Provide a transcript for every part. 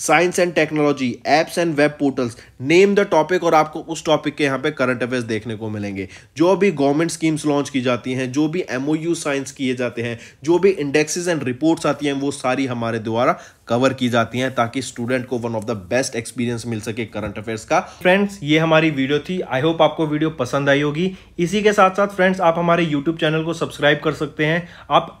Science and technology apps and web portals name the topic और आपको उस topic के यहाँ पे करंट अफेयर्स देखने को मिलेंगे जो भी गवर्नमेंट स्कीम्स लॉन्च की जाती हैं जो भी एम साइंस किए जाते हैं जो भी इंडेक्सेस एंड रिपोर्ट्स आती हैं वो सारी हमारे द्वारा कवर की जाती हैं ताकि स्टूडेंट को one of the best experience मिल सके करंट अफेयर्स का फ्रेंड्स ये हमारी वीडियो थी आई होप आपको वीडियो पसंद आई होगी इसी के साथ साथ फ्रेंड्स आप हमारे यूट्यूब चैनल को सब्सक्राइब कर सकते हैं आप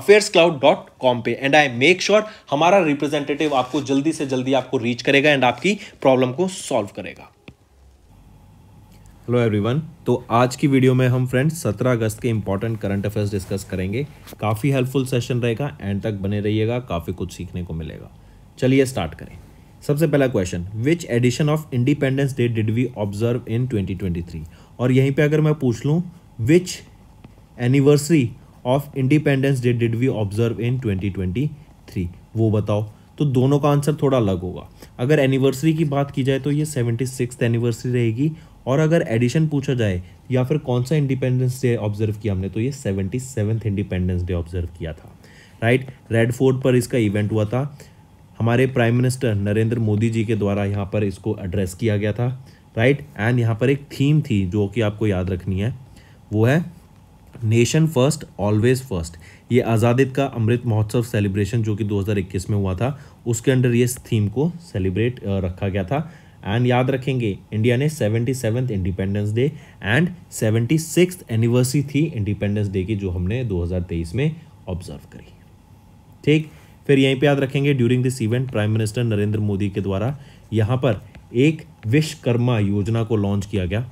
क्लाउड डॉट कॉम पे एंड आई मेक श्योर हमारा रिप्रेजेंटेटिव आपको जल्दी से जल्दी आपको रीच करेगा एंड आपकी प्रॉब्लम को सॉल्व करेगा हेलो एवरीवन तो आज की वीडियो में हम फ्रेंड्स सत्रह अगस्त के इंपॉर्टेंट करंट अफेयर्स डिस्कस करेंगे काफ़ी हेल्पफुल सेशन रहेगा एंड तक बने रहिएगा काफ़ी कुछ सीखने को मिलेगा चलिए स्टार्ट करें सबसे पहला question which edition of independence day did we observe in 2023 और यहीं पे अगर मैं पूछ लूँ which anniversary of independence day did we observe in 2023 वो बताओ तो दोनों का आंसर थोड़ा अलग होगा अगर एनिवर्सरी की बात की जाए तो ये सेवेंटी सिक्स एनिवर्सरी रहेगी और अगर एडिशन पूछा जाए या फिर कौन सा इंडिपेंडेंस डे ऑब्जर्व किया हमने तो ये seventy seventh independence day observe किया था राइट रेड फोर्ट पर इसका इवेंट हुआ था हमारे प्राइम मिनिस्टर नरेंद्र मोदी जी के द्वारा यहाँ पर इसको एड्रेस किया गया था राइट एंड यहाँ पर एक थीम थी जो कि आपको याद रखनी है वो है नेशन फर्स्ट ऑलवेज फर्स्ट ये आज़ादी का अमृत महोत्सव सेलिब्रेशन जो कि 2021 में हुआ था उसके अंडर ये थीम को सेलिब्रेट रखा गया था एंड याद रखेंगे इंडिया ने seventy seventh independence day and seventy six anniversary थी इंडिपेंडेंस डे की जो हमने 2023 में ऑब्जर्व करी ठीक फिर यहीं पे याद रखेंगे during this event prime minister Narendra Modi के द्वारा यहाँ पर एक विश्वकर्मा योजना को लॉन्च किया गया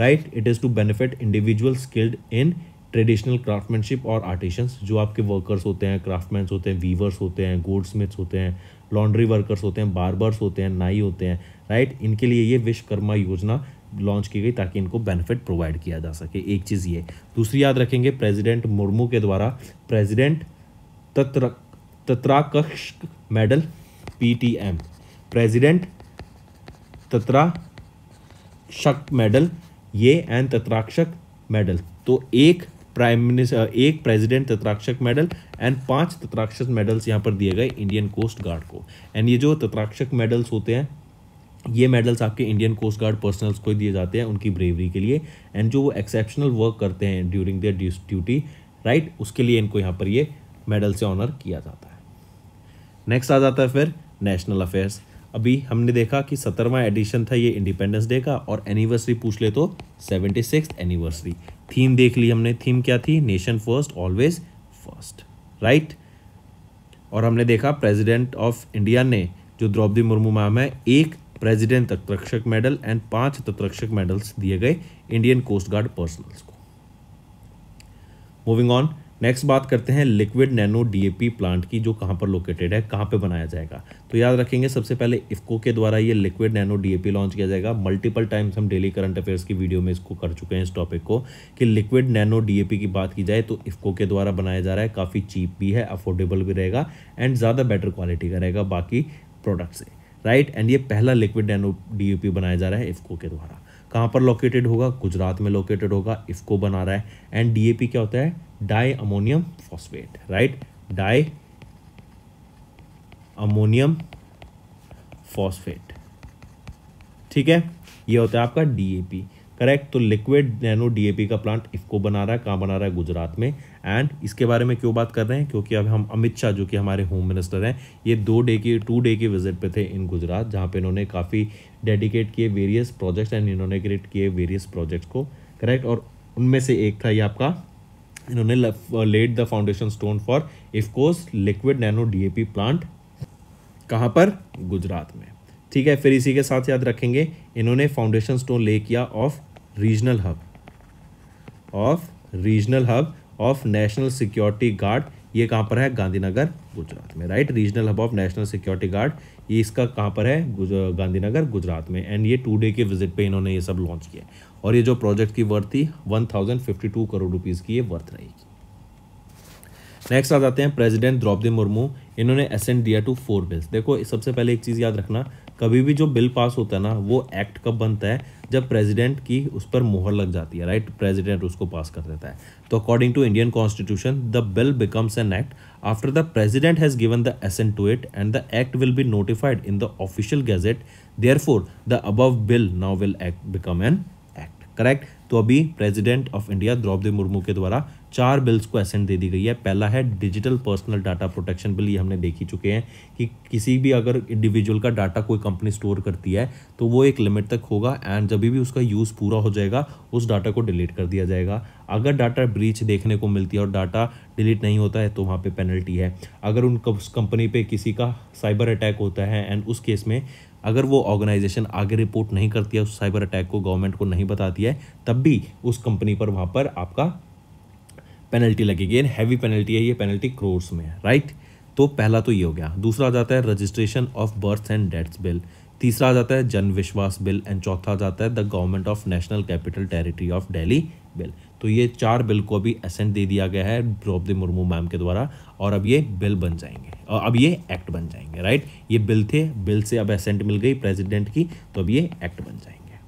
right it is to benefit individual skilled in traditional craftsmanship और आर्टिशंस जो आपके वर्कर्स होते हैं क्राफ्टमैन होते हैं वीवर्स होते हैं गोल्ड स्मिथ्स होते हैं लॉन्ड्री वर्कर्स होते हैं बार्बर्स होते हैं नाई होते हैं राइट इनके लिए ये विश्वकर्मा योजना लॉन्च की गई ताकि इनको बेनिफिट प्रोवाइड किया जा सके एक चीज़ ये दूसरी याद रखेंगे प्रेजिडेंट मुर्मू के द्वारा प्रेजिडेंट तत्र तत्राकक्ष मेडल पीटीएम प्रेसिडेंट तत्रा शक मेडल ये एंड तत्राक्षक मेडल तो एक प्राइम मिनिस्टर uh, एक प्रेसिडेंट तत्राक्षक मेडल एंड पांच तत्राक्षक मेडल्स यहाँ पर दिए गए इंडियन कोस्ट गार्ड को एंड ये जो तत्राक्षक मेडल्स होते हैं ये मेडल्स आपके इंडियन कोस्ट गार्ड पर्सनल्स को दिए जाते हैं उनकी ब्रेवरी के लिए एंड जो वो एक्सेप्शनल वर्क करते हैं ड्यूरिंग देयर ड्यूटी राइट उसके लिए इनको यहाँ पर ये मेडल से ऑनर किया जाता है नेक्स्ट आ जाता है फिर नेशनल अफेयर्स अभी हमने देखा कि सत्तरवा एडिशन था ये इंडिपेंडेंस डे का और एनिवर्सरी पूछ ले तो सेवेंटी सिक्स एनिवर्सरी थीम देख ली हमने थीम क्या थी nation first always first right और हमने देखा प्रेसिडेंट ऑफ इंडिया ने जो द्रौपदी मुर्मू मैम है एक प्रेसिडेंट तटरक्षक मेडल एंड पांच तटरक्षक मेडल्स दिए गए इंडियन कोस्ट गार्ड पर्सनल्स को मूविंग ऑन नेक्स्ट बात करते हैं लिक्विड नैनो डीएपी प्लांट की जो कहाँ पर लोकेटेड है कहाँ पे बनाया जाएगा तो याद रखेंगे सबसे पहले इफ्को के द्वारा ये लिक्विड नैनो डीएपी लॉन्च किया जाएगा मल्टीपल टाइम्स हम डेली करंट अफेयर्स की वीडियो में इसको कर चुके हैं इस टॉपिक को कि लिक्विड नैनो डीएपी की बात की जाए तो इफ्को के द्वारा बनाया जा रहा है काफ़ी चीप भी है अफोर्डेबल भी रहेगा एंड ज़्यादा बेटर क्वालिटी का रहेगा बाकी प्रोडक्ट से राइट एंड ये पहला लिक्विड नैनो डी बनाया जा रहा है इफ्को के द्वारा कहाँ पर लोकेटेड होगा गुजरात में लोकेटेड होगा इफ्को बना रहा है एंड डीएपी क्या होता है di ammonium phosphate right di ammonium phosphate ठीक है ये होता है आपका डीएपी करेक्ट तो लिक्विड नैनो डीएपी का प्लांट इफको बना रहा है कहाँ बना रहा है गुजरात में एंड इसके बारे में क्यों बात कर रहे हैं क्योंकि अब हम अमित शाह जो कि हमारे होम मिनिस्टर हैं ये दो डे के टू डे के विजिट पे थे इन गुजरात जहाँ पे इन्होंने काफ़ी डेडिकेट किए वेरियस प्रोजेक्ट्स एंड इन्होंने क्रिएट किए वेरियस प्रोजेक्ट्स को करेक्ट और उनमें से एक था ये आपका इन्होंने laid the foundation stone for IFFCO's liquid nano DAP plant कहाँ पर गुजरात में ठीक है फिर इसी के साथ याद रखेंगे इन्होंने फाउंडेशन स्टोन ले किया of regional hub of regional hub of national security guard ये कहाँ पर है गांधीनगर गुजरात में right regional hub of national security guard ये इसका कहाँ पर है गांधीनगर गुजरात में एंड ये टू डे के विजिट पे इन्होंने ये सब लॉन्च किया और ये जो प्रोजेक्ट की वर्थ थी one thousand fifty two crore rupees की ये वर्थ रहेगी नेक्स्ट आ जाते हैं प्रेसिडेंट द्रौपदी मुर्मू इन्होंने असेंट दिया टू फोर बिल्स देखो सबसे पहले एक चीज़ याद रखना कभी भी जो बिल पास होता है ना वो एक्ट कब बनता है जब प्रेसिडेंट की उस पर मोहर लग जाती है राइट प्रेसिडेंट उसको पास कर देता है तो according to Indian constitution the bill becomes an act after the president has given the assent to it and the act will be notified in the official gazette there the above bill now will act become an correct तो अभी president of India Droupadi Murmu के द्वारा चार bills को ascent दे दी गई है पहला है digital personal data protection bill ये हमने देख ही चुके हैं कि किसी भी अगर इंडिविजुअल का डाटा कोई कंपनी स्टोर करती है तो वो एक लिमिट तक होगा एंड जब भी उसका यूज़ पूरा हो जाएगा उस डाटा को डिलीट कर दिया जाएगा अगर डाटा ब्रीच देखने को मिलती है और डाटा डिलीट नहीं होता है तो वहाँ पे पेनल्टी है अगर उन कंपनी पर किसी का साइबर अटैक होता है एंड उस केस में अगर वो ऑर्गेनाइजेशन आगे रिपोर्ट नहीं करती है उस साइबर अटैक को गवर्नमेंट को नहीं बताती है तब भी उस कंपनी पर वहाँ पर आपका पेनल्टी लगेगी एंड हैवी पेनल्टी है ये पेनल्टी क्रोर्स में है राइट तो पहला तो ये हो गया दूसरा आ जाता है registration of birth and deaths bill तीसरा आ जाता है जन विश्वास बिल एंड चौथा आ जाता है the government of national capital territory of Delhi bill तो ये चार बिल को अभी एसेंट दे दिया गया है द्रौपदी मुर्मू मैम के द्वारा और अब ये बिल बन जाएंगे और अब ये एक्ट बन जाएंगे राइट ये बिल थे बिल से अब असेंट मिल गई प्रेसिडेंट की तो अब ये एक्ट बन जाएंगे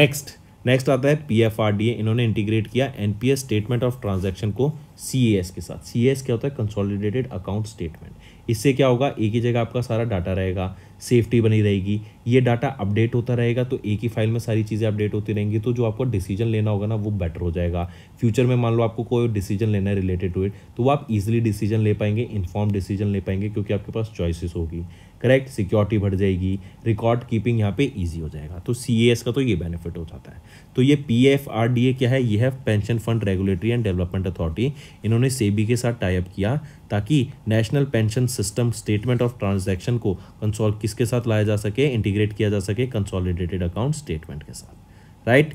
नेक्स्ट नेक्स्ट आता है पी इन्होंने इंटीग्रेट किया एन स्टेटमेंट ऑफ ट्रांजैक्शन को सी के साथ सी क्या होता है कंसोलिडेटेड अकाउंट स्टेटमेंट इससे क्या होगा एक ही जगह आपका सारा डाटा रहेगा सेफ्टी बनी रहेगी ये डाटा अपडेट होता रहेगा तो एक ही फाइल में सारी चीज़ें अपडेट होती रहेंगी तो जो आपको डिसीजन लेना होगा ना वो बेटर हो जाएगा फ्यूचर में मान लो आपको कोई डिसीजन लेना है रिलेटेड टू इट तो वो आप इजिली डिसीजन ले पाएंगे इन्फॉर्म डिसीजन ले पाएंगे क्योंकि आपके पास चॉइसिस होगी करेक्ट सिक्योरिटी बढ़ जाएगी रिकॉर्ड कीपिंग यहाँ पे इजी हो जाएगा तो सी का तो ये बेनिफिट हो जाता है तो ये P F R D A क्या है ये है pension fund regulatory and development authority इन्होंने सेबी के साथ टाइप किया ताकि national pension system statement of transaction को कंसोल किसके साथ लाया जा सके इंटीग्रेट किया जा सके कंसोलिडेटेड अकाउंट स्टेटमेंट के साथ राइट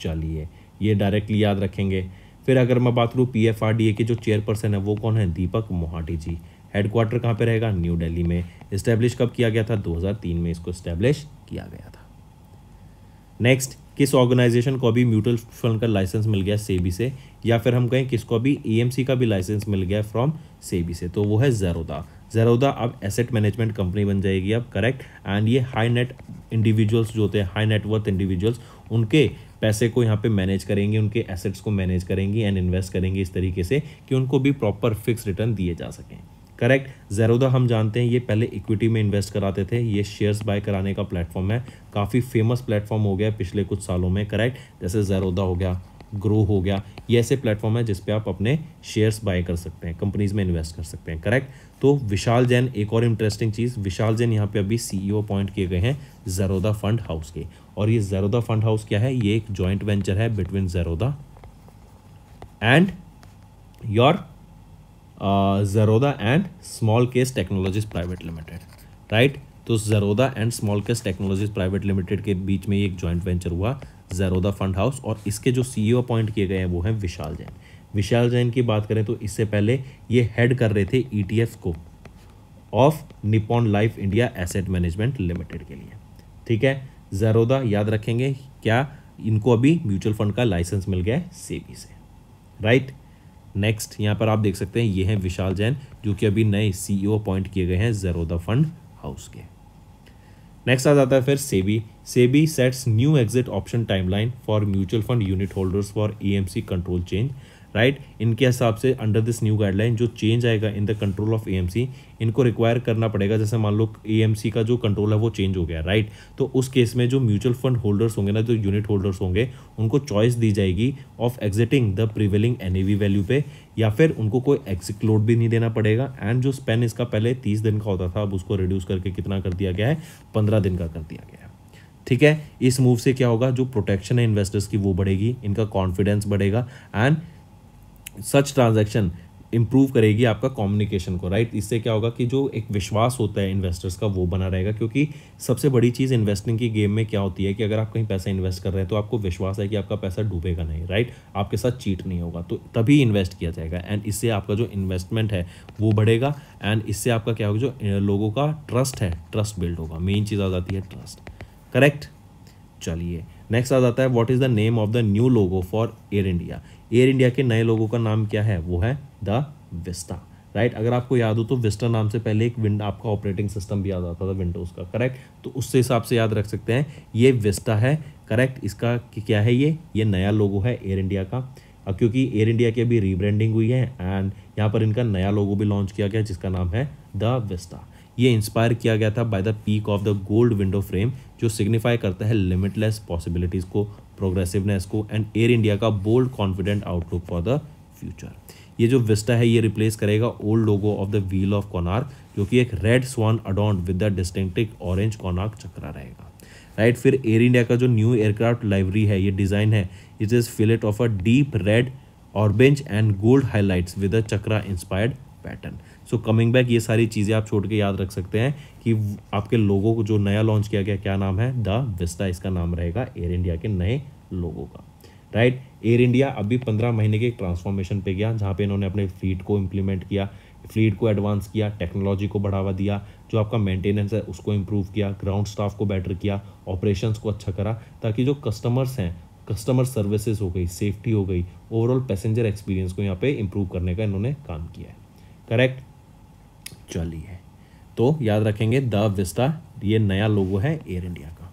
चलिए ये डायरेक्टली याद रखेंगे फिर अगर मैं बात करूँ P F R D A के जो चेयरपर्सन है वो कौन है दीपक मोहाटी जी हेडक्वार्टर कहाँ पे रहेगा न्यू दिल्ली में इस्टेब्लिश कब किया गया था 2003 में इसको इस्टेब्लिश किया गया था नेक्स्ट किस ऑर्गेनाइजेशन को भी म्यूचुअल फंड का लाइसेंस मिल गया सेबी से या फिर हम कहें किसको भी ई e का भी लाइसेंस मिल गया फ्रॉम सेबी से तो वो है जरोदा जरोदा अब एसेट मैनेजमेंट कंपनी बन जाएगी अब करेक्ट एंड ये हाई नेट इंडिविजुअल्स जो होते हैं हाई नेटवर्थ इंडिविजुअल्स उनके पैसे को यहाँ पे मैनेज करेंगे उनके एसेट्स को मैनेज करेंगी एंड इन्वेस्ट करेंगे इस तरीके से कि उनको भी प्रॉपर फिक्स रिटर्न दिए जा सकें करेक्ट जेरोदा हम जानते हैं ये पहले इक्विटी में इन्वेस्ट कराते थे ये शेयर्स बाय कराने का प्लेटफॉर्म है काफ़ी फेमस प्लेटफॉर्म हो गया पिछले कुछ सालों में करेक्ट जैसे जेरोदा हो गया ग्रो हो गया ये ऐसे प्लेटफॉर्म है जिसपे आप अपने शेयर्स बाय कर सकते हैं कंपनीज में इन्वेस्ट कर सकते हैं करेक्ट तो विशाल जैन एक और इंटरेस्टिंग चीज़ विशाल जैन यहाँ पे अभी सीईओ अपॉइंट e किए गए हैं जरोदा फंड हाउस के और ये जरोदा फंड हाउस क्या है ये एक जॉइंट वेंचर है between Zerodha and your Zerodha and small case technologies private limited right तो Zerodha and small case technologies private limited के बीच में ये एक जॉइंट वेंचर हुआ ज़रोदा फंड हाउस और इसके जो सी अपॉइंट e किए गए हैं वो हैं विशाल जैन विशाल जैन की बात करें तो इससे पहले ये हेड कर रहे थे ई e को of Nippon life India asset management limited के लिए ठीक है ज़रोदा याद रखेंगे क्या इनको अभी म्यूचुअल फंड का लाइसेंस मिल गया है सेबी से राइट right? नेक्स्ट यहाँ पर आप देख सकते हैं ये हैं विशाल जैन जो कि अभी नए सीईओ अपॉइंट e किए गए हैं द फंड हाउस के नेक्स्ट आ जाता है फिर SEBI SEBI sets new exit option timeline for mutual fund unit holders for AMC control change right इनके हिसाब से अंडर दिस न्यू गाइडलाइन जो चेंज आएगा in the control of AMC इनको रिक्वायर करना पड़ेगा जैसे मान लो एएमसी का जो कंट्रोल है वो चेंज हो गया राइट तो उस केस में जो म्यूचुअल फंड होल्डर्स होंगे ना जो यूनिट होल्डर्स होंगे उनको चॉइस दी जाएगी of exiting the prevailing N value पे या फिर उनको कोई एक्सिक्लोड लोड भी नहीं देना पड़ेगा एंड जो स्पेन इसका पहले तीस दिन का होता था अब उसको रिड्यूस करके कितना कर दिया गया है पंद्रह दिन का कर दिया गया है ठीक है इस मूव से क्या होगा जो प्रोटेक्शन है इन्वेस्टर्स की वो बढ़ेगी इनका कॉन्फिडेंस बढ़ेगा एंड सच ट्रांजेक्शन इम्प्रूव करेगी आपका कम्युनिकेशन को राइट इससे क्या होगा कि जो एक विश्वास होता है इन्वेस्टर्स का वो बना रहेगा क्योंकि सबसे बड़ी चीज़ इन्वेस्टिंग की गेम में क्या होती है कि अगर आप कहीं पैसा इन्वेस्ट कर रहे हैं तो आपको विश्वास है कि आपका पैसा डूबेगा नहीं राइट आपके साथ चीट नहीं होगा तो तभी इन्वेस्ट किया जाएगा एंड इससे आपका जो इन्वेस्टमेंट है वो बढ़ेगा एंड इससे आपका क्या होगा जो लोगों का ट्रस्ट है ट्रस्ट बिल्ड होगा मेन चीज़ आ जाती है ट्रस्ट करेक्ट चलिए नेक्स्ट आ जाता है what is the name of the new logo for Air India Air India के नए लोगों का नाम क्या है वो है द विस्टा राइट अगर आपको याद हो तो विस्टा नाम से पहले एक विंड आपका ऑपरेटिंग सिस्टम भी याद आता था विंडोज़ का करेक्ट तो उससे हिसाब से याद रख सकते हैं ये विस्टा है करेक्ट इसका क्या है ये ये नया लोगो है एयर इंडिया का क्योंकि एयर इंडिया की अभी रीब्रांडिंग हुई है एंड यहाँ पर इनका नया लोगो भी लॉन्च किया गया जिसका नाम है द विस्टा ये इंस्पायर किया गया था by the peak of the gold window frame जो सिग्निफाई करता है लिमिटलेस पॉसिबिलिटीज़ को प्रोग्रेसिवनेस को एंड एयर इंडिया का bold confident outlook for the future ये जो विस्टा है ये रिप्लेस करेगा old logo of the wheel of Konark जो कि एक red swan adorned with the distinctive orange Konark chakra रहेगा राइट right, फिर एयर इंडिया का जो न्यू एयरक्राफ्ट लाइब्रेरी है ये डिज़ाइन है it is palette of a deep red ऑरबेंज and gold highlights with a chakra inspired pattern so coming back ये सारी चीज़ें आप छोड़ के याद रख सकते हैं कि आपके लोगों को जो नया लॉन्च किया गया क्या नाम है द विस्टा इसका नाम रहेगा एयर इंडिया के नए लोगों का राइट एयर इंडिया अभी पंद्रह महीने के ट्रांसफॉर्मेशन पे गया जहाँ पे इन्होंने अपने फ्लीट को इम्प्लीमेंट किया फ्लीट को एडवांस किया टेक्नोलॉजी को बढ़ावा दिया जो आपका मेंटेनेंस है उसको इम्प्रूव किया ग्राउंड स्टाफ को बेटर किया ऑपरेशंस को अच्छा करा ताकि जो कस्टमर्स हैं कस्टमर सर्विसेज हो गई सेफ्टी हो गई ओवरऑल पैसेंजर एक्सपीरियंस को यहाँ पे इम्प्रूव करने का इन्होंने काम किया है करेक्ट चली है तो याद रखेंगे द विस्टा ये नया लोगो है एयर इंडिया का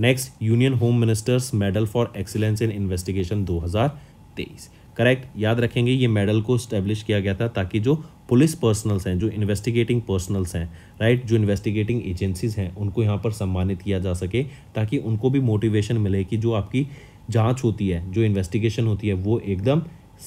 next union home minister's medal for excellence in investigation 2023 correct याद रखेंगे ये मेडल को स्टैब्लिश किया गया था ताकि जो पुलिस पर्सनल्स हैं जो इन्वेस्टिगेटिंग पर्सनल्स हैं राइट जो इन्वेस्टिगेटिंग एजेंसीज हैं उनको यहाँ पर सम्मानित किया जा सके ताकि उनको भी मोटिवेशन मिले कि जो आपकी जाँच होती है जो इन्वेस्टिगेशन होती है वो एकदम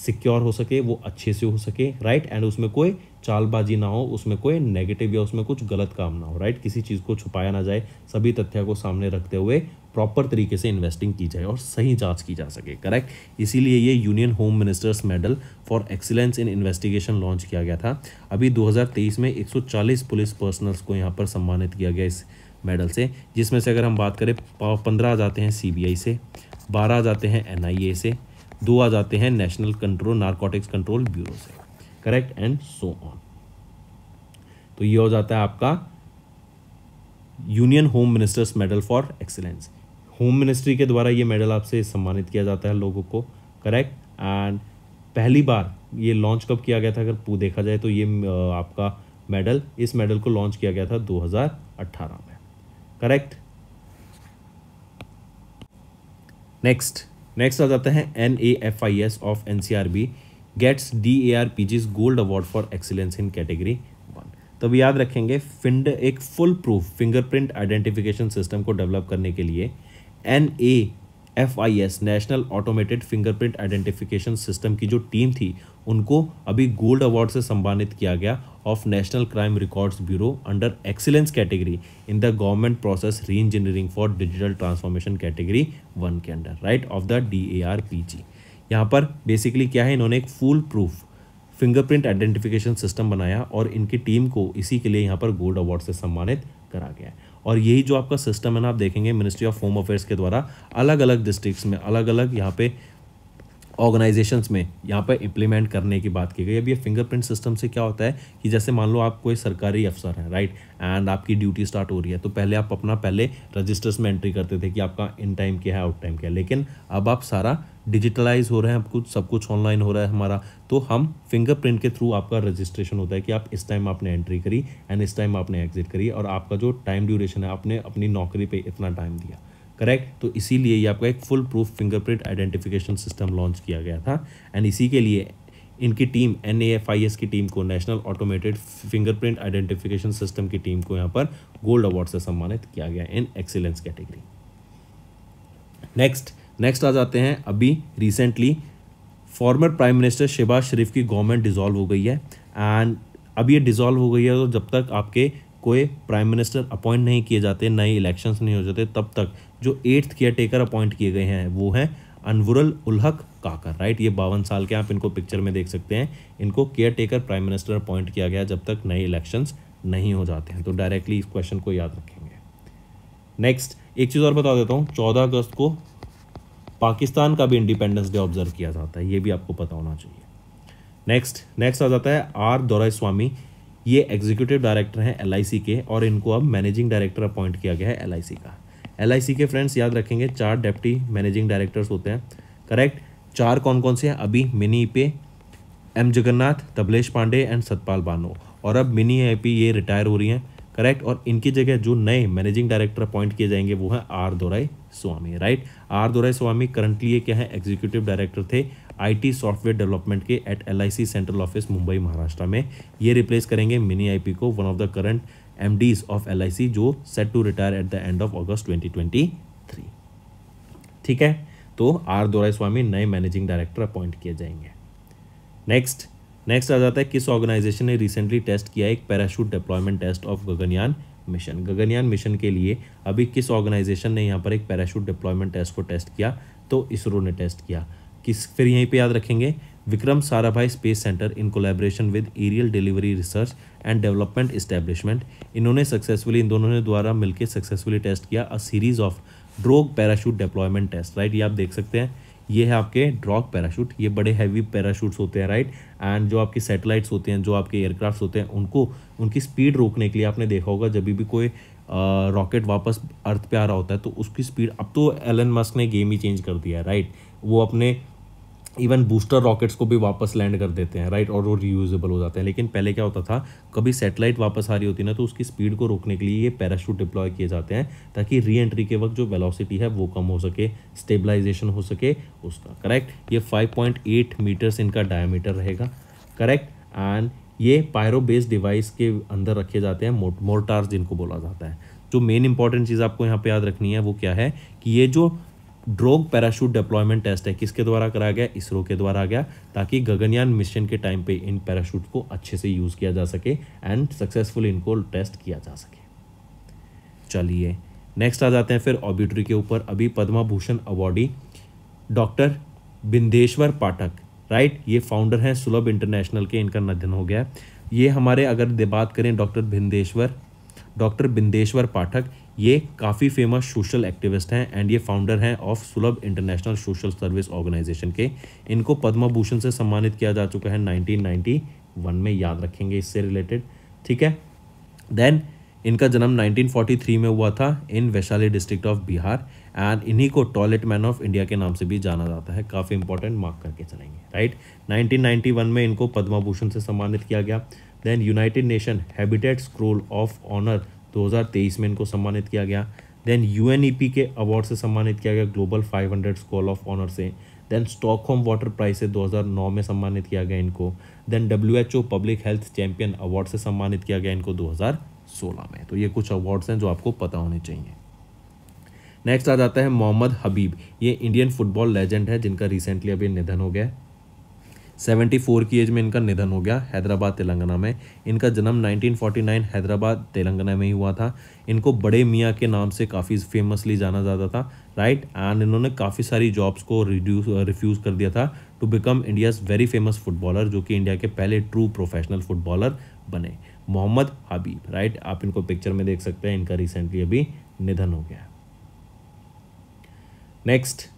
सिक्योर हो सके वो अच्छे से हो सके राइट एंड उसमें कोई चालबाजी ना हो उसमें कोई नेगेटिव या उसमें कुछ गलत काम ना हो राइट किसी चीज़ को छुपाया ना जाए सभी तथ्य को सामने रखते हुए प्रॉपर तरीके से इन्वेस्टिंग की जाए और सही जांच की जा सके करेक्ट इसीलिए ये union home minister's medal for excellence in investigation launch किया गया था अभी 2023 में 140 पुलिस पर्सनल्स को यहाँ पर सम्मानित किया गया इस मेडल से जिसमें से अगर हम बात करें पंद्रह आ जाते हैं सी से बारह आ जाते हैं एन से दो आ जाते हैं national control narcotics control bureau से करेक्ट एंड सो ऑन तो ये हो जाता है आपका union home minister's medal for excellence home ministry के द्वारा ये मेडल आपसे सम्मानित किया जाता है लोगों को करेक्ट एंड पहली बार ये लॉन्च कब किया गया था अगर देखा जाए तो ये आपका मेडल इस मेडल को लॉन्च किया गया था 2018 में करेक्ट नेक्स्ट नेक्स्ट आ जाते हैं N A F I S of N C R B gets D A R P G's gold award for excellence in category one तो अभी याद रखेंगे फिंड एक full proof fingerprint identification system को develop करने के लिए N A F I S national automated fingerprint identification system की जो टीम थी उनको अभी गोल्ड अवार्ड से सम्मानित किया गया of national crime records bureau under excellence category in the government process re engineering for digital transformation category one के under right of the D A R P G यहाँ पर बेसिकली क्या है इन्होंने एक full proof fingerprint identification system बनाया और इनकी टीम को इसी के लिए यहाँ पर गोल्ड अवार्ड से सम्मानित करा गया है और यही जो आपका सिस्टम है ना आप देखेंगे मिनिस्ट्री ऑफ होम अफेयर्स के द्वारा अलग अलग डिस्ट्रिक्ट्स में अलग अलग यहाँ पे ऑर्गेनाइजेशंस में यहाँ पर इम्प्लीमेंट करने की बात की गई अब ये फिंगरप्रिंट सिस्टम से क्या होता है कि जैसे मान लो आप कोई सरकारी अफसर हैं राइट एंड आपकी ड्यूटी स्टार्ट हो रही है तो पहले आप अपना पहले रजिस्टर्स में एंट्री करते थे कि आपका इन टाइम क्या है आउट टाइम क्या है लेकिन अब आप सारा डिजिटलाइज हो रहे हैं अब कुछ सब कुछ ऑनलाइन हो रहा है हमारा तो हम फिंगरप्रिंट के थ्रू आपका रजिस्ट्रेशन होता है कि आप इस टाइम आपने एंट्री करी एंड इस टाइम आपने एग्जिट करी और आपका जो टाइम ड्यूरेशन है आपने अपनी नौकरी पे इतना टाइम दिया करेक्ट तो इसीलिए ये आपका एक full proof fingerprint identification system launch किया गया था एंड इसी के लिए इनकी टीम एन की टीम को national automated fingerprint identification system की टीम को यहाँ पर गोल्ड अवार्ड से सम्मानित किया गया in excellence category next next आ जाते हैं अभी recently former prime minister Shehbaz Sharif की गवर्नमेंट डिजॉल्व हो गई है एंड अब ये डिज़ोल्व हो गई है तो जब तक आपके कोई प्राइम मिनिस्टर अपॉइंट नहीं किए जाते नए इलेक्शंस नहीं हो जाते तब तक जो एट्थ केयर टेकर अपॉइंट किए गए हैं वो हैं अनवरल उलहक काकर राइट ये बावन साल के आप इनको पिक्चर में देख सकते हैं इनको caretaker prime minister appoint किया गया जब तक नए इलेक्शंस नहीं हो जाते हैं तो डायरेक्टली इस क्वेश्चन को याद रखेंगे नेक्स्ट एक चीज़ और बता देता हूँ चौदह अगस्त को पाकिस्तान का भी इंडिपेंडेंस डे ऑब्जर्व किया जाता है ये भी आपको पता होना चाहिए नेक्स्ट नेक्स्ट आ जाता है आर दौराई स्वामी ये एग्जीक्यूटिव डायरेक्टर हैं एल के और इनको अब मैनेजिंग डायरेक्टर अपॉइंट किया गया है एल का एल के फ्रेंड्स याद रखेंगे चार डेप्टी मैनेजिंग डायरेक्टर्स होते हैं करेक्ट चार कौन कौन से हैं अभी मिनी पे एम जगन्नाथ तबलेश पांडे एंड सतपाल बानो और अब मिनी ए पी ये रिटायर हो रही हैं करेक्ट और इनकी जगह जो नए मैनेजिंग डायरेक्टर अपॉइंट किए जाएंगे वो हैं R Doraiswamy right R Doraiswamy currently ये क्या है एग्जीक्यूटिव डायरेक्टर थे आईटी सॉफ्टवेयर डेवलपमेंट के at LIC central office Mumbai Maharashtra में ये रिप्लेस करेंगे मिनी आईपी को one of the current M of L जो set to retire at the end of August twenty ठीक है तो आर दोराई स्वामी नए मैनेजिंग डायरेक्टर अपॉइंट किए जाएंगे नेक्स्ट नेक्स्ट आ जाता है किस ऑर्गेनाइजेशन ने रिसेंटली टेस्ट किया एक parachute deployment test of Gaganyaan mission Gaganyaan mission के लिए अभी किस ऑर्गेनाइजेशन ने यहाँ पर एक पैराशूट डिप्लॉयमेंट टेस्ट को टेस्ट किया तो इसरो ने टेस्ट किया किस फिर यहीं पे याद रखेंगे Vikram Sarabhai space centre in collaboration with aerial delivery research and development establishment इन्होंने सक्सेसफुली इन दोनों ने द्वारा मिलकर सक्सेसफुली टेस्ट किया a series of drogue parachute deployment test right ये आप देख सकते हैं ये है आपके ड्रॉक पैराशूट ये बड़े हैवी पैराशूट्स होते हैं राइट एंड जो आपके सैटेलाइट्स होते हैं जो आपके एयरक्राफ्ट होते हैं उनको उनकी स्पीड रोकने के लिए आपने देखा होगा जब भी कोई रॉकेट वापस अर्थ पे आ रहा होता है तो उसकी स्पीड अब तो एलन मस्क ने गेम ही चेंज कर दिया है राइट वो अपने इवन बूस्टर रॉकेट्स को भी वापस लैंड कर देते हैं राइट और वो रीयूजेबल हो जाते हैं लेकिन पहले क्या होता था कभी सेटेलाइट वापस आ रही होती ना तो उसकी स्पीड को रोकने के लिए ये पैराशूट डिप्लॉय किए जाते हैं ताकि री एंट्री के वक्त जो वेलोसिटी है वो कम हो सके स्टेबलाइजेशन हो सके उसका करेक्ट ये 5.8 मीटर्स इनका डायमीटर रहेगा करेक्ट एंड ये पायरो बेस्ड डिवाइस के अंदर रखे जाते हैं मोर्टार्स जिनको बोला जाता है जो मेन इंपॉर्टेंट चीज़ आपको यहाँ पे याद रखनी है वो क्या है कि ये जो ड्रोग पैराशूट डिप्लॉयमेंट टेस्ट है किसके द्वारा कराया गया इसरो के द्वारा गया ताकि गगनयान मिशन के टाइम पे इन पैराशूट को अच्छे से यूज़ किया जा सके एंड सक्सेसफुल इनको टेस्ट किया जा सके चलिए नेक्स्ट आ जाते हैं फिर ऑबिट्री के ऊपर अभी Padma Bhushan awardee doctor Bindeshwar Pathak right ये फाउंडर हैं सुलभ इंटरनेशनल के इनका निधन हो गया ये हमारे अगर बात करें डॉक्टर बिंदेश्वर डॉक्टर बिंदेश्वर पाठक ये काफ़ी फेमस सोशल एक्टिविस्ट हैं एंड ये फाउंडर हैं of Sulabh international social service organisation के इनको पद्म भूषण से सम्मानित किया जा चुका है 1991 में याद रखेंगे इससे रिलेटेड ठीक है देन इनका जन्म 1943 में हुआ था in Vaishali district of Bihar and इन्हीं को टॉयलेट मैन ऑफ इंडिया के नाम से भी जाना जाता है काफ़ी इंपॉर्टेंट मार्क करके चलेंगे राइट 1991 में इनको पद्मा भूषण से सम्मानित किया गया then united nation habitat scroll of honour 2023 में इनको सम्मानित किया गया देन यू e के अवार्ड से सम्मानित किया गया ग्लोबल 500 स्कॉल ऑफ ऑनर से देन स्टॉकहोम वाटर प्राइज से 2009 में सम्मानित किया गया इनको then W public health champion award से सम्मानित किया गया इनको 2016 में तो ये कुछ अवार्ड्स हैं जो आपको पता होने चाहिए नेक्स्ट आ जाता है मोहम्मद हबीब ये इंडियन फुटबॉल लेजेंड है जिनका रिसेंटली अभी निधन हो गया सेवेंटी फोर की एज में इनका निधन हो गया हैदराबाद तेलंगाना में इनका जन्म nineteen forty nine Hyderabad Telangana में ही हुआ था इनको बड़े मियाँ के नाम से काफ़ी फेमसली जाना जाता था राइट एंड इन्होंने काफ़ी सारी जॉब्स को रिड्यूस रिफ्यूज़ कर दिया था to become India's very famous footballer जो कि इंडिया के पहले ट्रू प्रोफेशनल फुटबॉलर बने मोहम्मद हबीब राइट आप इनको पिक्चर में देख सकते हैं इनका रिसेंटली अभी निधन हो गया नेक्स्ट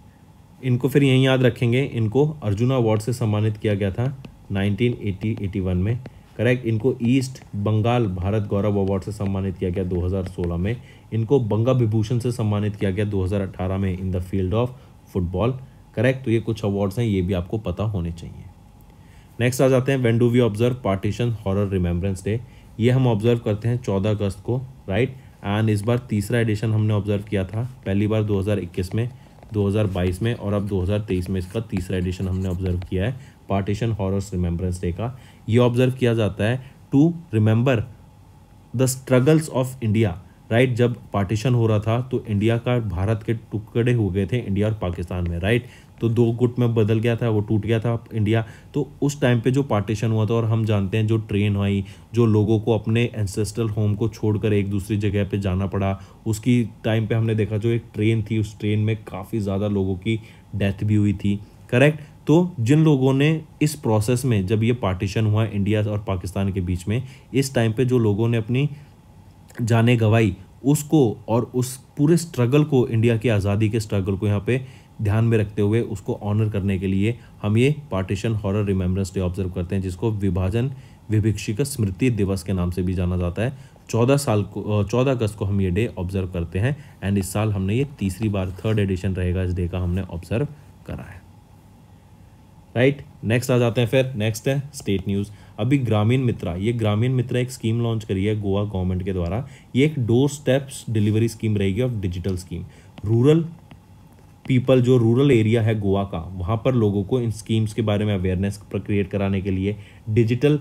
इनको फिर यहीं याद रखेंगे इनको अर्जुन अवार्ड से सम्मानित किया गया था 1980-81 में करेक्ट इनको ईस्ट बंगाल भारत गौरव अवार्ड से सम्मानित किया गया 2016 में इनको बंगा विभूषण से सम्मानित किया गया 2018 में in the field of football correct तो ये कुछ अवार्ड्स हैं ये भी आपको पता होने चाहिए नेक्स्ट आ जाते हैं when do we observe partition horror remembrance day ये हम ऑब्जर्व करते हैं चौदह अगस्त को राइट एंड इस बार तीसरा एडिशन हमने ऑब्जर्व किया था पहली बार दो में 2022 में और अब 2023 में इसका तीसरा एडिशन हमने ऑब्जर्व किया है पार्टीशन हॉरर्स रिमेंबरेंस डे का ये ऑब्जर्व किया जाता है to remember the struggles of India right जब पार्टीशन हो रहा था तो इंडिया का भारत के टुकड़े हो गए थे इंडिया और पाकिस्तान में राइट तो दो गुट में बदल गया था वो टूट गया था इंडिया तो उस टाइम पे जो पार्टीशन हुआ था और हम जानते हैं जो ट्रेन आई जो लोगों को अपने एंसेस्ट्रल होम को छोड़कर एक दूसरी जगह पे जाना पड़ा उसकी टाइम पे हमने देखा जो एक ट्रेन थी उस ट्रेन में काफ़ी ज़्यादा लोगों की डेथ भी हुई थी करेक्ट तो जिन लोगों ने इस प्रोसेस में जब ये पार्टीशन हुआ इंडिया और पाकिस्तान के बीच में इस टाइम पे जो लोगों ने अपनी जाने गंवाई उसको और उस पूरे स्ट्रगल को इंडिया की आज़ादी के स्ट्रगल को यहाँ पे ध्यान में रखते हुए उसको ऑनर करने के लिए हम ये partition horror remembrance day observe करते हैं जिसको विभाजन विभिक्षिक स्मृति दिवस के नाम से भी जाना जाता है चौदह साल को चौदह अगस्त को हम ये डे ऑब्जर्व करते हैं एंड इस साल हमने ये तीसरी बार थर्ड एडिशन रहेगा इस डे का हमने ऑब्जर्व करा है राइट right? नेक्स्ट आ जाते हैं फिर नेक्स्ट है स्टेट न्यूज़ अभी ग्रामीण मित्रा ये ग्रामीण मित्रा एक स्कीम लॉन्च करी है गोवा गवर्नमेंट के द्वारा ये एक डोर स्टेप्स डिलीवरी स्कीम रहेगी of digital scheme rural people जो रूरल एरिया है गोवा का वहाँ पर लोगों को इन स्कीम्स के बारे में अवेयरनेस क्रिएट कराने के लिए डिजिटल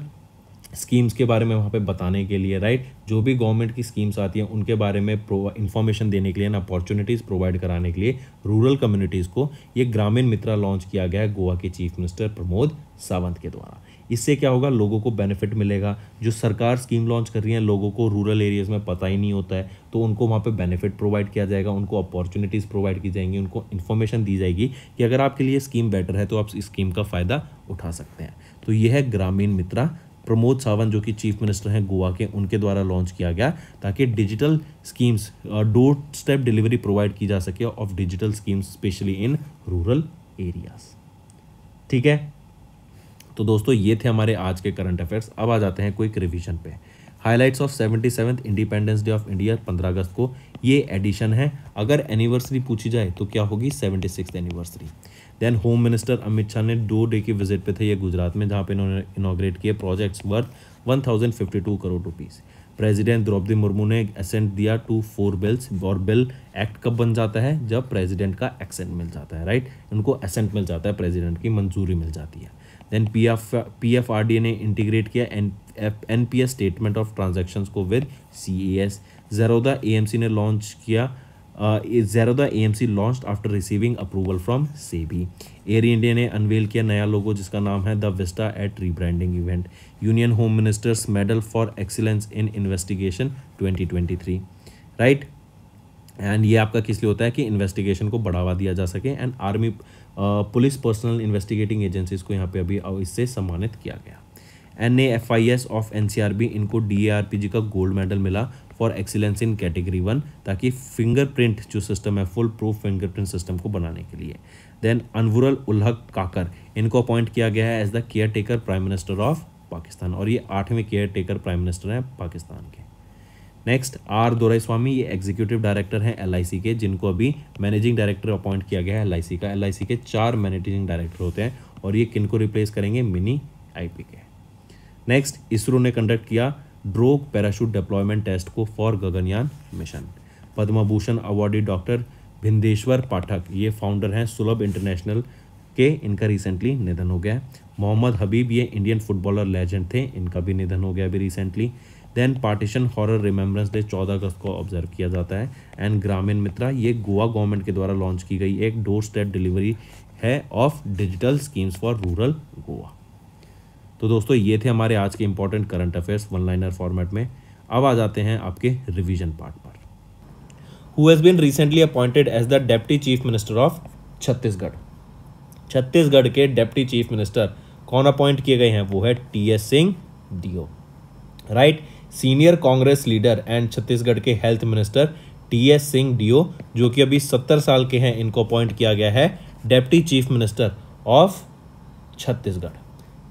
स्कीम्स के बारे में वहाँ पे बताने के लिए राइट जो भी गवर्नमेंट की स्कीम्स आती हैं उनके बारे में इन्फॉर्मेशन देने के लिए ना अपॉर्चुनिटीज़ प्रोवाइड कराने के लिए रूरल कम्युनिटीज़ को ये ग्रामीण मित्रा लॉन्च किया गया है गोवा के चीफ मिनिस्टर प्रमोद सावंत के द्वारा इससे क्या होगा लोगों को बेनिफिट मिलेगा जो सरकार स्कीम लॉन्च कर रही है लोगों को रूरल एरियाज़ में पता ही नहीं होता है तो उनको वहाँ पे बेनिफिट प्रोवाइड किया जाएगा उनको अपॉर्चुनिटीज़ प्रोवाइड की जाएंगी उनको इन्फॉर्मेशन दी जाएगी कि अगर आपके लिए स्कीम बेटर है तो आप इस स्कीम का फ़ायदा उठा सकते हैं तो ये है ग्रामीण मित्रा प्रमोद सावंत जो कि चीफ मिनिस्टर हैं गोवा के उनके द्वारा लॉन्च किया गया ताकि digital schemes door step delivery provide की जा सके of digital schemes specially in rural areas ठीक है तो दोस्तों ये थे हमारे आज के करंट अफेयर्स अब आ जाते हैं क्विक रिविजन पे highlights of seventy seven independence day of India पंद्रह अगस्त को ये एडिशन है अगर एनिवर्सरी पूछी जाए तो क्या होगी seventy six anniversary then home minister Amit Shah ने दो डे की विजिट पे थे ये गुजरात में जहाँ पे इन्होंने इनाग्रेट किए projects worth one thousand fifty two crore rupees president Droupadi Murmu ने एसेंट दिया टू फोर बिल्स और बिल एक्ट कब बन जाता है जब प्रेजिडेंट का एक्सेंट मिल जाता है राइट उनको एसेंट मिल जाता है प्रेजिडेंट की मंजूरी मिल जाती है then P F P F R D A e ने इंटीग्रेट किया N N P S statement of transaction को with C A S Zerodha A M C ने लॉन्च किया Zerodha A M C launch after receiving approval from SEBI Air India ने unveil किया नया logo जिसका नाम है the vista at rebranding event union home minister's medal for excellence in investigation twenty twenty three right and ये आपका किस लिए होता है कि इन्वेस्टिगेशन को बढ़ावा दिया जा सके and army police personnel investigating agencies को यहाँ पे अभी इससे सम्मानित किया गया N A F I S of N C R B इनको D A R P G का गोल्ड मेडल मिला for excellence in category one ताकि फिंगरप्रिंट जो सिस्टम है फुल प्रूफ फिंगरप्रिंट सिस्टम को बनाने के लिए देन अनवरल उल्हक काकर इनको अपॉइंट किया गया है as the caretaker prime minister of Pakistan और ये आठवें केयर टेकर प्राइम मिनिस्टर हैं पाकिस्तान के नेक्स्ट आर दोराई ये एग्जीक्यूटिव डायरेक्टर हैं एल के जिनको अभी मैनेजिंग डायरेक्टर अपॉइंट किया गया है एल का एल के चार मैनेजिंग डायरेक्टर होते हैं और ये किनको रिप्लेस करेंगे मिनी आई के नेक्स्ट इसरो ने कंडक्ट किया ड्रोक पैराशूट डिप्लॉयमेंट टेस्ट को for Gaganyaan mission Padma Bhushan awardee doctor Bindeshwar Pathak ये फाउंडर हैं सुलभ इंटरनेशनल के इनका रिसेंटली निधन हो गया है मोहम्मद हबीब ये इंडियन फुटबॉलर लेजेंड थे इनका भी निधन हो गया अभी recently then partition horror remembrance day चौदह अगस्त को ऑब्जर्व किया जाता है एंड ग्रामीण मित्रा ये गोवा गवर्नमेंट के द्वारा लॉन्च की गई एक डोर स्टेप डिलीवरी है of digital schemes for rural Goa तो दोस्तों ये थे हमारे आज के important current affairs one liner format में अब आ जाते हैं आपके रिविजन पार्ट पर who has been recently appointed as the deputy chief minister of Chhattisgarh Chhattisgarh के डेप्टी चीफ मिनिस्टर कौन अपॉइंट किए गए हैं वो है T S Singh Deo right senior Congress leader and Chhattisgarh के health minister T S Singh Deo जो कि अभी सत्तर साल के हैं इनको अपॉइंट किया गया है deputy chief minister of Chhattisgarh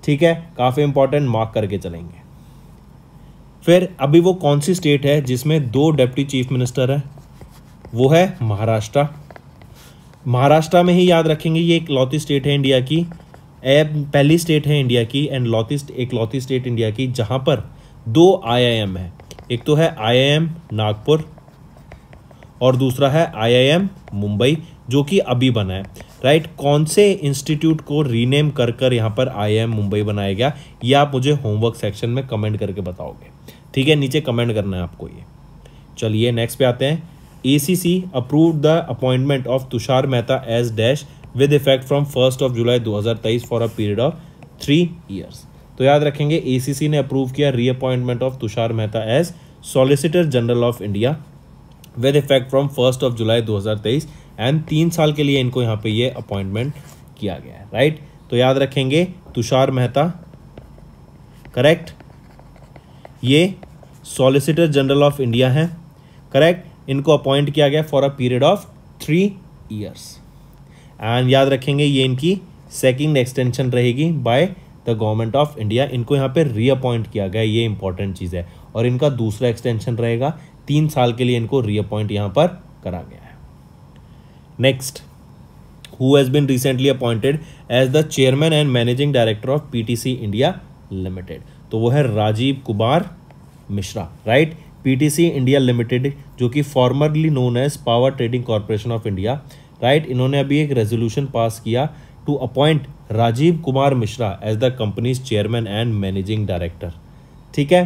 ठीक है काफ़ी इंपॉर्टेंट मार्क करके चलेंगे फिर अभी वो कौन सी स्टेट है जिसमें दो डेप्टी चीफ मिनिस्टर हैं वो है महाराष्ट्र महाराष्ट्र में ही याद रखेंगे ये एक लौती स्टेट है इंडिया की ए पहली स्टेट है इंडिया की एंड लौती एक लौती स्टेट इंडिया की जहां पर दो आईआईएम है एक तो है आईआईएम नागपुर और दूसरा है आईआईएम मुंबई जो कि अभी बना है राइट कौन से इंस्टीट्यूट को रीनेम कर कर यहाँ पर आईआईएम मुंबई बनाया गया ये आप मुझे होमवर्क सेक्शन में कमेंट करके बताओगे ठीक है नीचे कमेंट करना है आपको ये चलिए नेक्स्ट पे आते हैं A C C approve the appointment of Tushar Mehta as dash with effect from first of July 2023 for a period of three years तो याद रखेंगे एसीसी ने अप्रूव किया reappointment of Tushar Mehta as solicitor general of India with effect from first of July 2023 and तीन साल के लिए इनको यहाँ पे ये अपॉइंटमेंट किया गया है राइट तो याद रखेंगे तुषार मेहता करेक्ट ये सॉलिसिटर जनरल ऑफ इंडिया है करेक्ट इनको अपॉइंट किया गया for a period of three years and याद रखेंगे ये इनकी सेकेंड एक्सटेंशन रहेगी by the government of India इनको यहाँ पे रीअपॉइंट किया गया ये इंपॉर्टेंट चीज़ है और इनका दूसरा एक्सटेंशन रहेगा तीन साल के लिए इनको रीअपॉइंट यहाँ पर करा गया है next who has been recently appointed as the chairman and managing director of PTC India limited तो वो है Rajeev Kumar Mishra right PTC India limited जो कि formerly known as power trading corporation of India right इन्होंने अभी एक रेजोल्यूशन पास किया to appoint Rajeev Kumar Mishra as the company's chairman and managing director ठीक है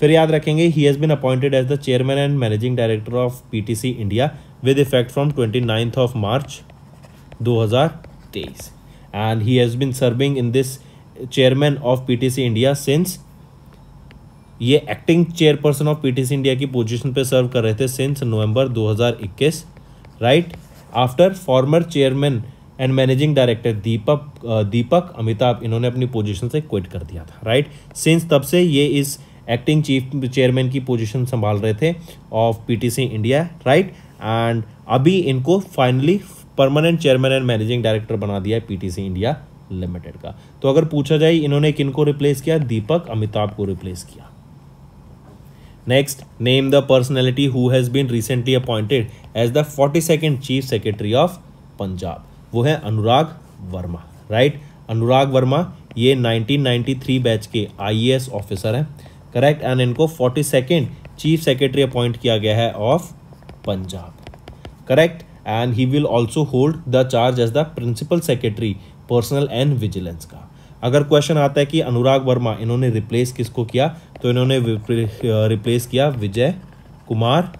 फिर याद रखेंगे he has been appointed as the chairman and managing director of PTC India with effect from twenty ninth of March 2023 हज़ार and he has been serving in this chairman of PTC India since ये acting chairperson of PTC India की position पे serve कर रहे थे since November 2021 right after former chairman and managing director Deepak Deepak Amitabh इन्होंने अपनी position से क्विट कर दिया था राइट सिंस तब से ये इस एक्टिंग चीफ चेयरमैन की पोजीशन संभाल रहे थे of PTC India right and अभी इनको finally permanent chairman and managing director बना दिया है पीटीसी इंडिया लिमिटेड का तो अगर पूछा जाए इन्होंने किन को रिप्लेस किया दीपक अमिताभ को रिप्लेस किया next name the personality who has been recently appointed as the forty second chief secretary of Punjab वो है अनुराग वर्मा राइट अनुराग वर्मा ये 1993 बैच के आईएएस ऑफिसर हैं करेक्ट एंड इनको forty second chief secretary appoint किया गया है of Punjab correct and he will also hold the charge as the principal secretary personnel and vigilance का अगर क्वेश्चन आता है कि अनुराग वर्मा इन्होंने रिप्लेस किसको किया तो इन्होंने रिप्लेस किया विजय कुमार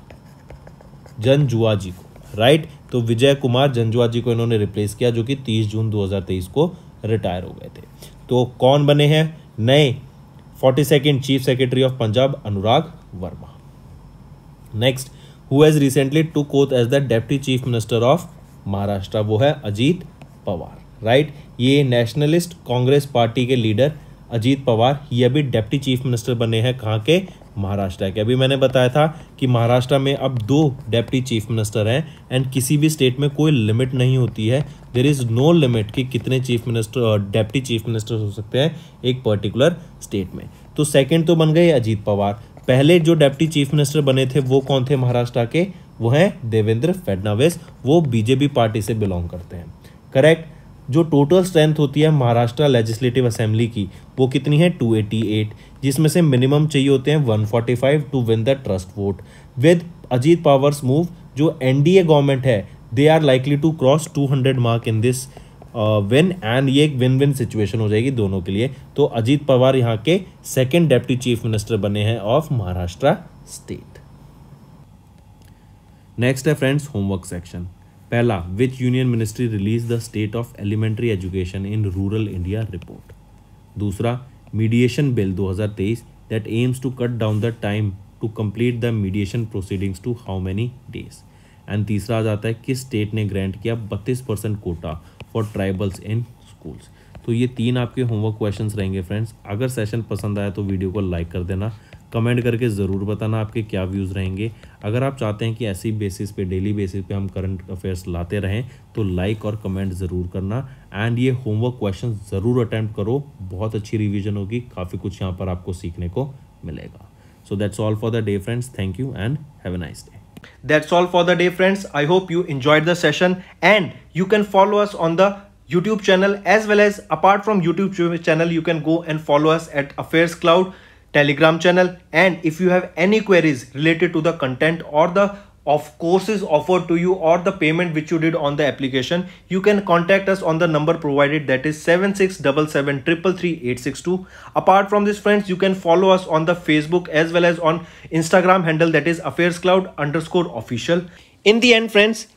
जनजुआ जी को राइट तो विजय कुमार जंजुआ जी को इन्होंने रिप्लेस किया जो कि 30 जून 2023 को रिटायर हो गए थे तो कौन बने हैं नए forty second chief secretary of Punjab Anurag Verma next who has recently took oath as the deputy chief minister of Maharashtra वो है अजीत पवार राइट ये नेशनलिस्ट कांग्रेस पार्टी के लीडर अजीत पवार ये अभी डेप्टी चीफ मिनिस्टर बने हैं कहाँ के महाराष्ट्र है कि अभी मैंने बताया था कि महाराष्ट्र में अब दो डेप्टी चीफ मिनिस्टर हैं एंड किसी भी स्टेट में कोई लिमिट नहीं होती है देर इज़ नो लिमिट कि कितने chief minister deputy chief minister हो सकते हैं एक पर्टिकुलर स्टेट में तो सेकेंड तो बन गए अजीत पवार पहले जो डेप्टी चीफ मिनिस्टर बने थे वो कौन थे महाराष्ट्र के वो हैं देवेंद्र फडनाविस वो बीजेपी पार्टी से बिलोंग करते हैं करेक्ट जो टोटल स्ट्रेंथ होती है महाराष्ट्र लेजिस्लेटिव असेंबली की वो कितनी है 288 जिसमें से मिनिमम चाहिए होते हैं 145 to win the trust vote with Ajit Pawar's move जो एनडीए गवर्नमेंट है they are likely to cross 200 mark in this win and ये एक विन विन सिचुएशन हो जाएगी दोनों के लिए तो अजीत पवार यहाँ के सेकेंड डेप्टी चीफ मिनिस्टर बने हैं ऑफ महाराष्ट्र स्टेट नेक्स्ट है फ्रेंड्स होमवर्क सेक्शन पहला which union ministry release the state of elementary education in rural India report दूसरा mediation bill 2023 that aims to cut down the time to complete the mediation proceedings to how many days and तीसरा आ जाता है किस state ने grant किया बत्तीस percent quota for tribals in schools तो ये तीन आपके होमवर्क क्वेश्चंस रहेंगे फ्रेंड्स अगर सेशन पसंद आया तो वीडियो को लाइक कर देना कमेंट करके ज़रूर बताना आपके क्या व्यूज़ रहेंगे अगर आप चाहते हैं कि ऐसी बेसिस पे डेली बेसिस पे हम करंट अफेयर्स लाते रहें तो लाइक और कमेंट ज़रूर करना एंड ये होमवर्क क्वेश्चन ज़रूर अटैम्प्ट करो बहुत अच्छी रिविजन होगी काफ़ी कुछ यहाँ पर आपको सीखने को मिलेगा so that's all for the day friends thank you and have a nice day That's all for the day friends I hope you enjoyed the session and you can follow us on the YouTube channel as well as apart from YouTube channel you can go and follow us at affairs cloud telegram channel and if you have any queries related to the content or the of courses offered to you or the payment which you did on the application you can contact us on the number provided that is 767733862 apart from this friends you can follow us on the facebook as well as on instagram handle that is affairscloud underscore official in the end friends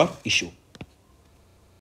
я ищу.